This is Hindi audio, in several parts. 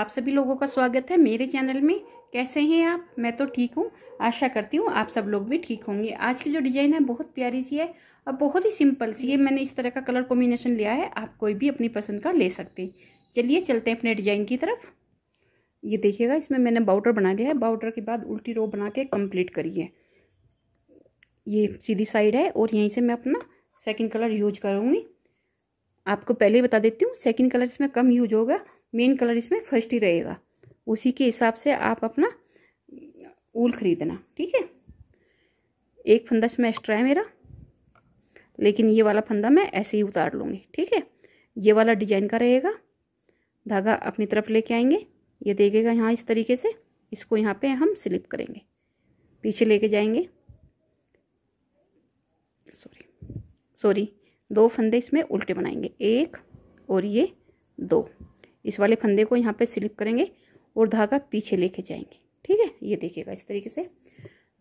आप सभी लोगों का स्वागत है मेरे चैनल में कैसे हैं आप मैं तो ठीक हूँ आशा करती हूँ आप सब लोग भी ठीक होंगे आज की जो डिज़ाइन है बहुत प्यारी सी है और बहुत ही सिंपल सी है मैंने इस तरह का कलर कॉम्बिनेशन लिया है आप कोई भी अपनी पसंद का ले सकते हैं चलिए चलते हैं अपने डिज़ाइन की तरफ ये देखिएगा इसमें मैंने बाउडर बना लिया है बाउडर के बाद उल्टी रो बना के कंप्लीट करी है ये सीधी साइड है और यहीं से मैं अपना सेकेंड कलर यूज करूँगी आपको पहले ही बता देती हूँ सेकेंड कलर इसमें कम यूज होगा मेन कलर इसमें फर्स्ट ही रहेगा उसी के हिसाब से आप अपना ऊल खरीदना ठीक है एक फंदा इसमें एक्स्ट्रा है मेरा लेकिन ये वाला फंदा मैं ऐसे ही उतार लूँगी ठीक है ये वाला डिजाइन का रहेगा धागा अपनी तरफ लेके आएंगे ये देखेगा यहाँ इस तरीके से इसको यहाँ पे हम स्लिप करेंगे पीछे लेके जाएंगे सॉरी सॉरी दो फंदे इसमें उल्टे बनाएंगे एक और ये दो इस वाले फंदे को यहाँ पे स्लिप करेंगे और धागा पीछे लेके जाएंगे ठीक है ये देखिएगा इस तरीके से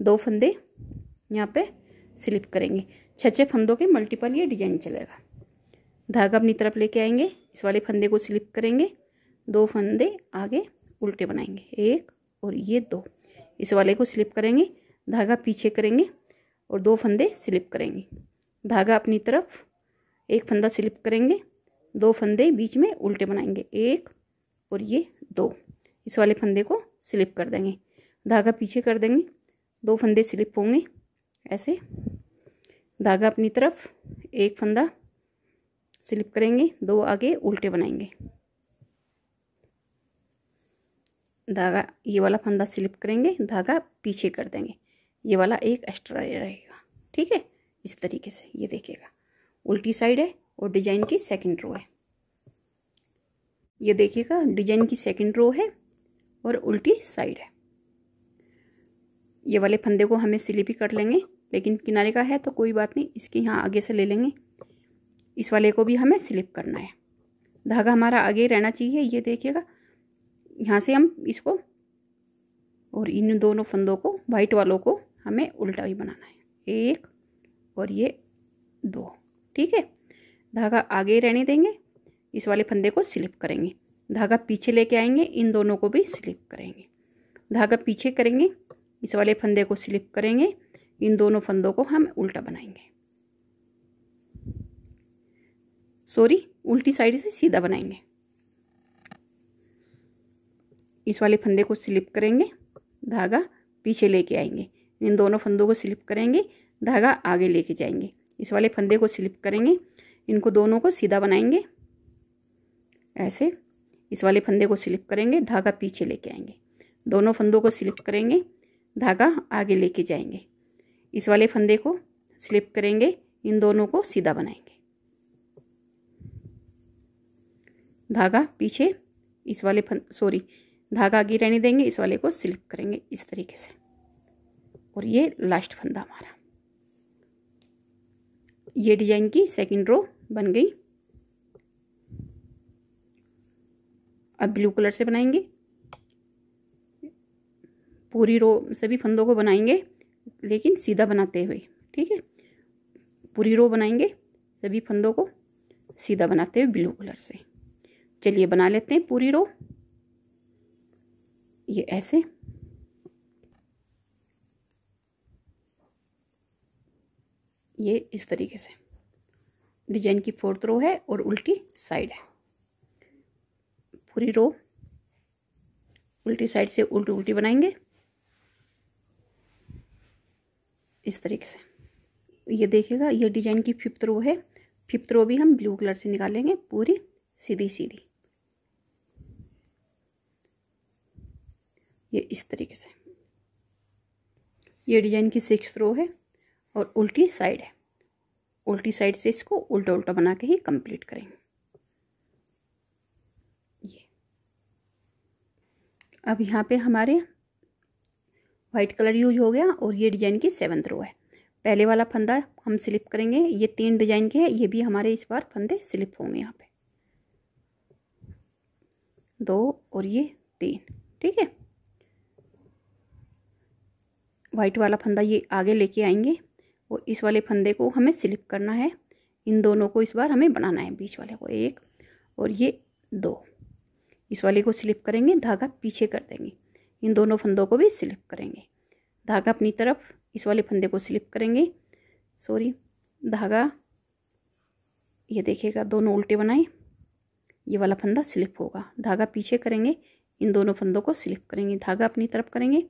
दो फंदे यहाँ पे स्लिप करेंगे छः छः फंदों के मल्टीपल ये डिजाइन चलेगा धागा अपनी तरफ लेके आएंगे इस वाले फंदे को स्लिप करेंगे दो फंदे आगे उल्टे बनाएंगे एक और ये दो इस वाले को स्लिप करेंगे धागा पीछे करेंगे और दो फंदे स्लिप करेंगे धागा अपनी तरफ एक फंदा स्लिप करेंगे दो फंदे बीच में उल्टे बनाएंगे एक और ये दो इस वाले फंदे को स्लिप कर देंगे धागा पीछे कर देंगे दो फंदे स्लिप होंगे ऐसे धागा अपनी तरफ एक फंदा स्लिप करेंगे दो आगे उल्टे बनाएंगे धागा ये वाला फंदा स्लिप करेंगे धागा पीछे कर देंगे ये वाला एक एक्स्ट्रा रहेगा ठीक है इस तरीके से ये देखिएगा उल्टी साइड है और डिजाइन की सेकंड रो है ये देखिएगा डिजाइन की सेकंड रो है और उल्टी साइड है ये वाले फंदे को हमें सिली भी कर लेंगे लेकिन किनारे का है तो कोई बात नहीं इसके यहाँ आगे से ले लेंगे इस वाले को भी हमें स्लिप करना है धागा हमारा आगे रहना चाहिए ये देखिएगा यहाँ से हम इसको और इन दोनों फंदों को वाइट वालों को हमें उल्टा भी बनाना है एक और ये दो ठीक है धागा आगे रहने देंगे इस वाले फंदे को स्लिप करेंगे धागा पीछे लेके आएंगे इन दोनों को भी स्लिप करेंगे धागा पीछे करेंगे इस वाले फंदे को स्लिप करेंगे इन दोनों फंदों को हम उल्टा बनाएंगे सॉरी उल्टी साइड से सीधा बनाएंगे इस वाले फंदे को स्लिप करेंगे धागा पीछे लेके आएंगे इन दोनों फंदों को स्लिप करेंगे धागा आगे लेके जाएंगे इस वाले फंदे को स्लिप करेंगे इनको दोनों को सीधा बनाएंगे ऐसे इस वाले फंदे को स्लिप करेंगे धागा पीछे लेके आएंगे दोनों फंदों को स्लिप करेंगे धागा आगे लेके जाएंगे इस वाले फंदे को स्लिप करेंगे इन दोनों को सीधा बनाएंगे धागा पीछे इस वाले फंद सॉरी धागा आगे रहने देंगे इस वाले को स्लिप करेंगे इस तरीके से और ये लास्ट फंदा हमारा ये डिजाइन की सेकंड रो बन गई अब ब्लू कलर से बनाएंगे पूरी रो सभी फंदों को बनाएंगे लेकिन सीधा बनाते हुए ठीक है पूरी रो बनाएंगे सभी फंदों को सीधा बनाते हुए ब्लू कलर से चलिए बना लेते हैं पूरी रो ये ऐसे ये इस तरीके से डिजाइन की फोर्थ रो है और उल्टी साइड है पूरी रो उल्टी साइड से उल्टी उल्टी बनाएंगे इस तरीके से ये देखिएगा ये डिजाइन की फिफ्थ रो है फिफ्थ रो भी हम ब्लू कलर से निकालेंगे पूरी सीधी सीधी ये इस तरीके से ये डिजाइन की सिक्स रो है और उल्टी साइड है उल्टी साइड से इसको उल्टा उल्टा बना के ही कंप्लीट करेंगे ये अब यहाँ पे हमारे वाइट कलर यूज हो गया और ये डिजाइन की सेवन रो है पहले वाला फंदा हम स्लिप करेंगे ये तीन डिजाइन के हैं ये भी हमारे इस बार फंदे स्लिप होंगे यहाँ पे दो और ये तीन ठीक है वाइट वाला फंदा ये आगे लेके आएंगे और इस वाले फंदे को हमें स्लिप करना है इन दोनों को इस बार हमें बनाना है बीच वाले को एक और ये दो इस वाले को स्लिप करेंगे धागा पीछे कर देंगे इन दोनों फंदों को भी स्लिप करेंगे धागा अपनी तरफ इस वाले फंदे को स्लिप करेंगे सॉरी धागा ये देखिएगा दोनों उल्टे बनाए ये वाला फंदा स्लिप होगा धागा पीछे करेंगे इन दोनों फंदों को स्लिप करेंगे धागा अपनी तरफ करेंगे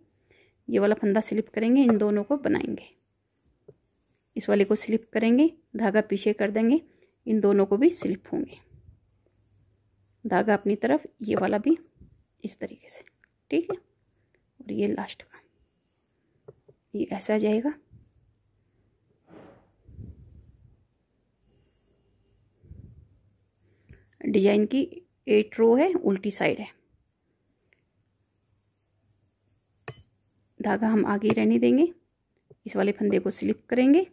ये वाला फंदा स्लिप करेंगे इन दोनों को बनाएंगे इस वाले को स्लिप करेंगे धागा पीछे कर देंगे इन दोनों को भी स्लिप होंगे धागा अपनी तरफ ये वाला भी इस तरीके से ठीक है और ये लास्ट का ये ऐसा जाएगा डिजाइन की एट रो है उल्टी साइड है धागा हम आगे रहने देंगे इस वाले फंदे को स्लिप करेंगे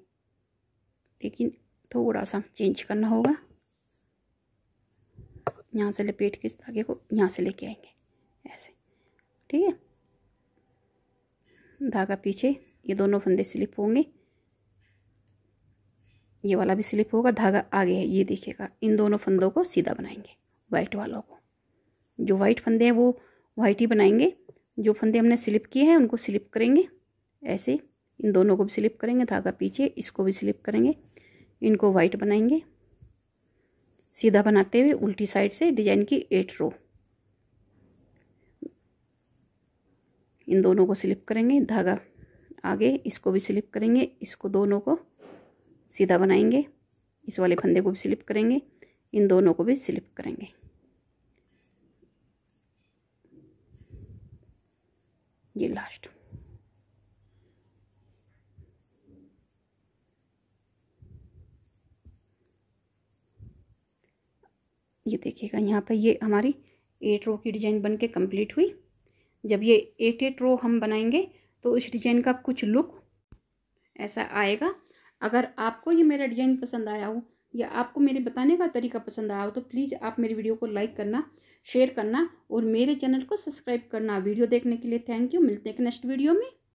लेकिन थोड़ा सा चेंज करना होगा यहाँ से लपेट के इस धागे को यहाँ से लेके आएंगे ऐसे ठीक है धागा पीछे ये दोनों फंदे स्लिप होंगे ये वाला भी स्लिप होगा धागा आगे है ये देखिएगा इन दोनों फंदों को सीधा बनाएंगे वाइट वालों को जो वाइट फंदे हैं वो वाइट ही बनाएंगे जो फंदे हमने स्लिप किए हैं उनको स्लिप करेंगे ऐसे इन दोनों को भी स्लिप करेंगे धागा पीछे इसको भी स्लिप करेंगे इनको वाइट बनाएंगे सीधा बनाते हुए उल्टी साइड से डिजाइन की एट रो इन दोनों को स्लिप करेंगे धागा आगे इसको भी स्लिप करेंगे इसको दोनों को सीधा बनाएंगे इस वाले फंदे को भी स्लिप करेंगे इन दोनों को भी स्लिप करेंगे ये लास्ट ये देखिएगा यहाँ पर ये हमारी एट रो की डिज़ाइन बन के कम्प्लीट हुई जब ये एट एट रो हम बनाएंगे तो उस डिज़ाइन का कुछ लुक ऐसा आएगा अगर आपको ये मेरा डिज़ाइन पसंद आया हो या आपको मेरे बताने का तरीका पसंद आया हो तो प्लीज़ आप मेरी वीडियो को लाइक करना शेयर करना और मेरे चैनल को सब्सक्राइब करना वीडियो देखने के लिए थैंक यू मिलते हैं नेक्स्ट वीडियो में